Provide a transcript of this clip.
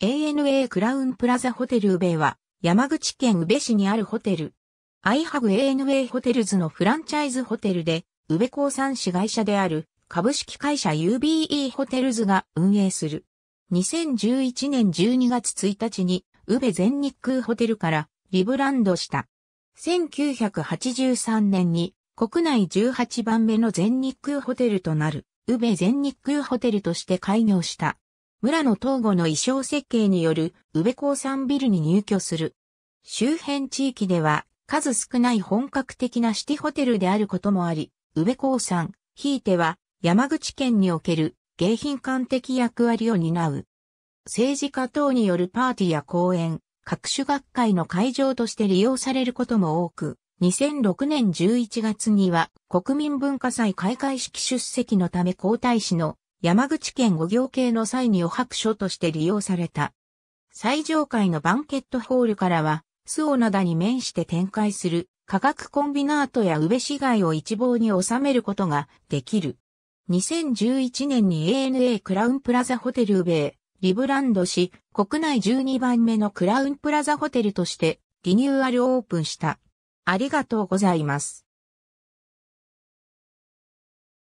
ANA クラウンプラザホテル宇部は山口県宇部市にあるホテル。アイハグ ANA ホテルズのフランチャイズホテルで宇部鉱産市会社である株式会社 UBE ホテルズが運営する。2011年12月1日に宇部全日空ホテルからリブランドした。1983年に国内18番目の全日空ホテルとなる宇部全日空ホテルとして開業した。村の東吾の衣装設計による宇部鉱山ビルに入居する。周辺地域では数少ない本格的なシティホテルであることもあり、宇部鉱山、ひいては山口県における迎賓館的役割を担う。政治家等によるパーティーや講演、各種学会の会場として利用されることも多く、2006年11月には国民文化祭開会式出席のため皇太子の山口県五行系の際に余白書として利用された。最上階のバンケットホールからは、周防灘に面して展開する化学コンビナートや宇部市街を一望に収めることができる。2011年に ANA クラウンプラザホテル宇部へリブランドし、国内12番目のクラウンプラザホテルとしてリニューアルオープンした。ありがとうございます。